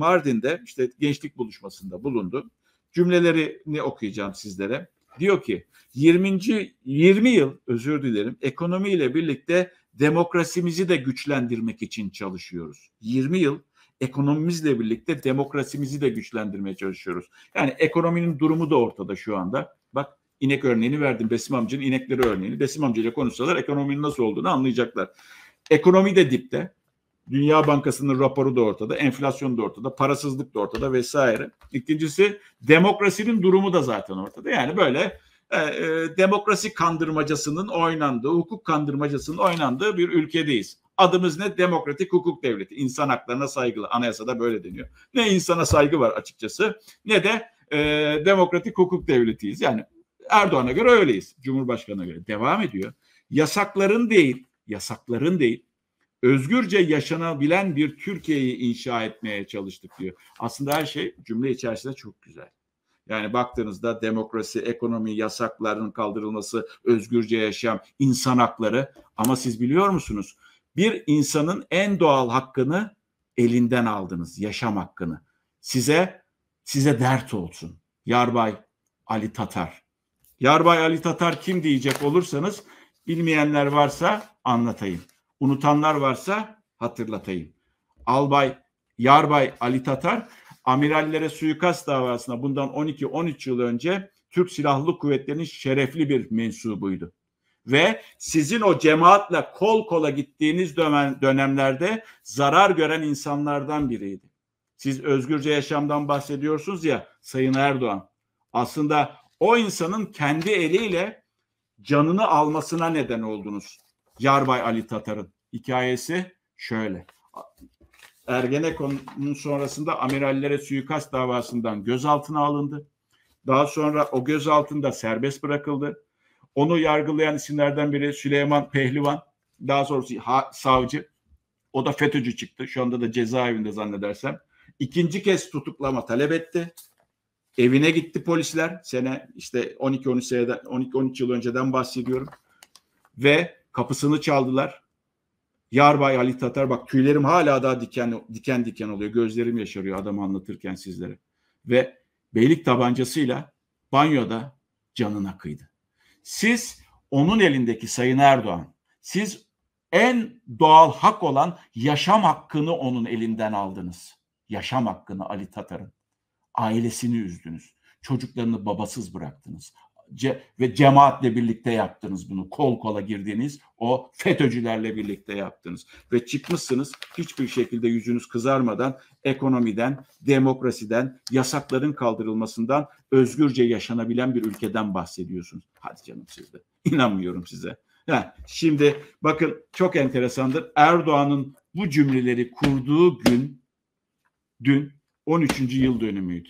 Mardin'de işte gençlik buluşmasında bulundu. Cümlelerini okuyacağım sizlere. Diyor ki 20. 20 yıl özür dilerim ekonomiyle birlikte demokrasimizi de güçlendirmek için çalışıyoruz. 20 yıl ekonomimizle birlikte demokrasimizi de güçlendirmeye çalışıyoruz. Yani ekonominin durumu da ortada şu anda. Bak inek örneğini verdim. Besim amcanın inekleri örneğini. Besim amcayla konuşsalar ekonominin nasıl olduğunu anlayacaklar. Ekonomi de dipte. Dünya Bankası'nın raporu da ortada, enflasyon da ortada, parasızlık da ortada vesaire. İkincisi demokrasinin durumu da zaten ortada. Yani böyle e, e, demokrasi kandırmacasının oynandığı, hukuk kandırmacasının oynandığı bir ülkedeyiz. Adımız ne? Demokratik hukuk devleti. İnsan haklarına saygılı. Anayasada böyle deniyor. Ne insana saygı var açıkçası ne de e, demokratik hukuk devletiyiz. Yani Erdoğan'a göre öyleyiz. Cumhurbaşkanı'na göre. Devam ediyor. Yasakların değil, yasakların değil özgürce yaşanabilen bir Türkiye'yi inşa etmeye çalıştık diyor. Aslında her şey cümle içerisinde çok güzel. Yani baktığınızda demokrasi, ekonomi, yasakların kaldırılması, özgürce yaşam, insan hakları ama siz biliyor musunuz? Bir insanın en doğal hakkını elinden aldınız, yaşam hakkını. Size size dert olsun. Yarbay Ali Tatar. Yarbay Ali Tatar kim diyecek olursanız bilmeyenler varsa anlatayım unutanlar varsa hatırlatayım. Albay, Yarbay Ali Tatar amirallere suikast davasına bundan 12-13 yıl önce Türk Silahlı Kuvvetleri'nin şerefli bir mensubuydu. Ve sizin o cemaatle kol kola gittiğiniz dönemlerde zarar gören insanlardan biriydi. Siz özgürce yaşamdan bahsediyorsunuz ya Sayın Erdoğan. Aslında o insanın kendi eliyle canını almasına neden oldunuz. Yarbay Ali Tatar'ın hikayesi şöyle. Ergenekon'un sonrasında amirallere suikast davasından gözaltına alındı. Daha sonra o gözaltında serbest bırakıldı. Onu yargılayan isimlerden biri Süleyman Pehlivan, daha sonrası ha, savcı. O da FETÖ'cü çıktı. Şu anda da cezaevinde zannedersem. İkinci kez tutuklama talep etti. Evine gitti polisler. Sene işte 12-13 seneden 12-13 yıl önceden bahsediyorum. Ve Kapısını çaldılar. Yarbay Ali Tatar bak tüylerim hala daha diken diken diken oluyor. Gözlerim yaşarıyor adamı anlatırken sizlere. Ve beylik tabancasıyla banyoda canına kıydı. Siz onun elindeki Sayın Erdoğan, siz en doğal hak olan yaşam hakkını onun elinden aldınız. Yaşam hakkını Ali Tatar'ın. Ailesini üzdünüz. Çocuklarını babasız bıraktınız ce, ve cemaatle birlikte yaptınız bunu. Kol kola girdiniz o FETÖ'cülerle birlikte yaptınız. Ve çıkmışsınız hiçbir şekilde yüzünüz kızarmadan ekonomiden, demokrasiden, yasakların kaldırılmasından, özgürce yaşanabilen bir ülkeden bahsediyorsunuz. Hadi canım sizde. İnanmıyorum size. Ha, şimdi bakın çok enteresandır. Erdoğan'ın bu cümleleri kurduğu gün dün 13. yıl dönümüydü.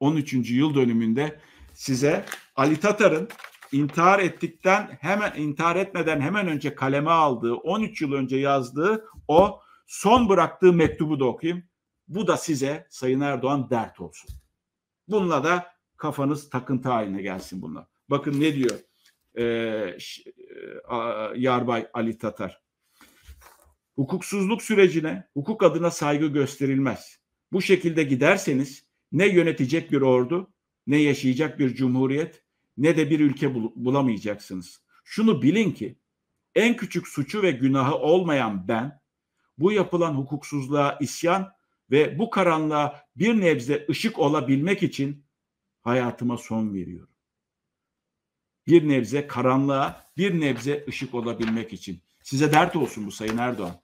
13. yıl dönümünde size Ali Tatar'ın intihar ettikten hemen intihar etmeden hemen önce kaleme aldığı 13 yıl önce yazdığı o son bıraktığı mektubu da okuyayım. Bu da size Sayın Erdoğan dert olsun. Bununla da kafanız takıntı haline gelsin bunlar. Bakın ne diyor e, ee, Yarbay Ali Tatar. Hukuksuzluk sürecine hukuk adına saygı gösterilmez. Bu şekilde giderseniz ne yönetecek bir ordu ne yaşayacak bir cumhuriyet ne de bir ülke bul bulamayacaksınız. Şunu bilin ki en küçük suçu ve günahı olmayan ben bu yapılan hukuksuzluğa isyan ve bu karanlığa bir nebze ışık olabilmek için hayatıma son veriyorum. Bir nebze karanlığa, bir nebze ışık olabilmek için. Size dert olsun bu Sayın Erdoğan.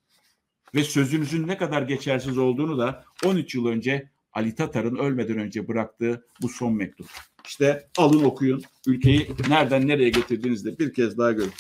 Ve sözünüzün ne kadar geçersiz olduğunu da 13 yıl önce Ali Tatar'ın ölmeden önce bıraktığı bu son mektup. İşte alın okuyun. Ülkeyi nereden nereye getirdiğinizde bir kez daha görün.